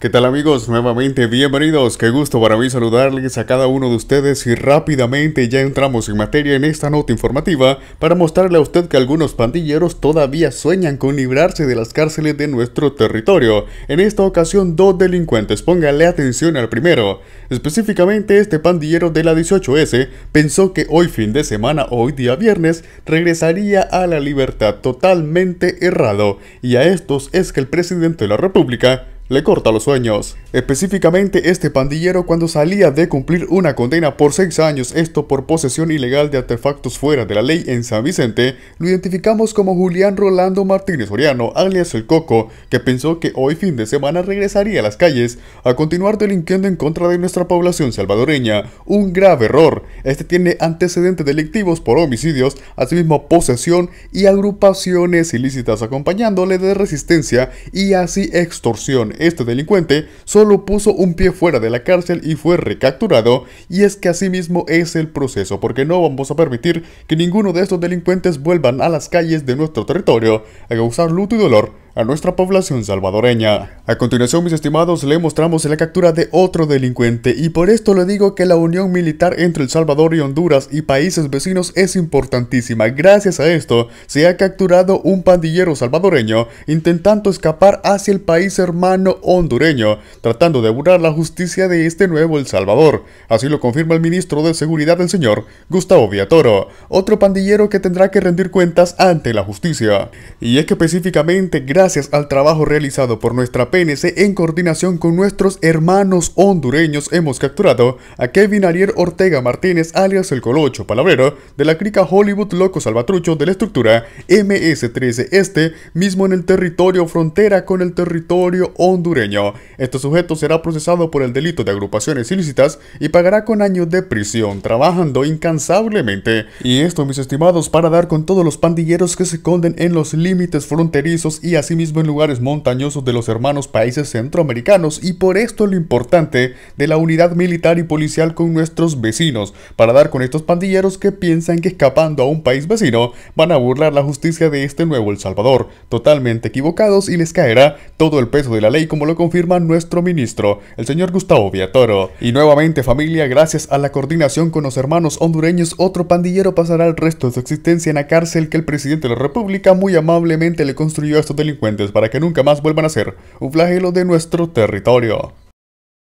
¿Qué tal amigos? Nuevamente bienvenidos. Qué gusto para mí saludarles a cada uno de ustedes y rápidamente ya entramos en materia en esta nota informativa para mostrarle a usted que algunos pandilleros todavía sueñan con librarse de las cárceles de nuestro territorio. En esta ocasión dos delincuentes, póngale atención al primero. Específicamente este pandillero de la 18S pensó que hoy fin de semana hoy día viernes regresaría a la libertad totalmente errado y a estos es que el presidente de la república le corta los sueños. Específicamente este pandillero cuando salía de cumplir una condena por 6 años, esto por posesión ilegal de artefactos fuera de la ley en San Vicente, lo identificamos como Julián Rolando Martínez Oriano, alias El Coco, que pensó que hoy fin de semana regresaría a las calles a continuar delinquiendo en contra de nuestra población salvadoreña. Un grave error. Este tiene antecedentes delictivos por homicidios, asimismo posesión y agrupaciones ilícitas acompañándole de resistencia y así extorsión este delincuente solo puso un pie fuera de la cárcel y fue recapturado, y es que así mismo es el proceso, porque no vamos a permitir que ninguno de estos delincuentes vuelvan a las calles de nuestro territorio a causar luto y dolor a nuestra población salvadoreña. A continuación, mis estimados, le mostramos la captura de otro delincuente y por esto le digo que la unión militar entre El Salvador y Honduras y países vecinos es importantísima. Gracias a esto, se ha capturado un pandillero salvadoreño intentando escapar hacia el país hermano hondureño, tratando de aburrar la justicia de este nuevo El Salvador. Así lo confirma el ministro de Seguridad, el señor Gustavo Villatoro, otro pandillero que tendrá que rendir cuentas ante la justicia. Y es que específicamente, gracias gracias al trabajo realizado por nuestra PNC en coordinación con nuestros hermanos hondureños hemos capturado a Kevin Ariel Ortega Martínez alias El Colocho Palabrero de la crica Hollywood Loco Salvatrucho de la estructura MS-13 Este mismo en el territorio frontera con el territorio hondureño. Este sujeto será procesado por el delito de agrupaciones ilícitas y pagará con años de prisión trabajando incansablemente. Y esto mis estimados para dar con todos los pandilleros que se esconden en los límites fronterizos y así mismo en lugares montañosos de los hermanos países centroamericanos y por esto lo importante de la unidad militar y policial con nuestros vecinos, para dar con estos pandilleros que piensan que escapando a un país vecino van a burlar la justicia de este nuevo El Salvador, totalmente equivocados y les caerá todo el peso de la ley como lo confirma nuestro ministro, el señor Gustavo Viatoro. Y nuevamente familia, gracias a la coordinación con los hermanos hondureños, otro pandillero pasará el resto de su existencia en la cárcel que el presidente de la República muy amablemente le construyó a estos delincuentes para que nunca más vuelvan a ser un flagelo de nuestro territorio.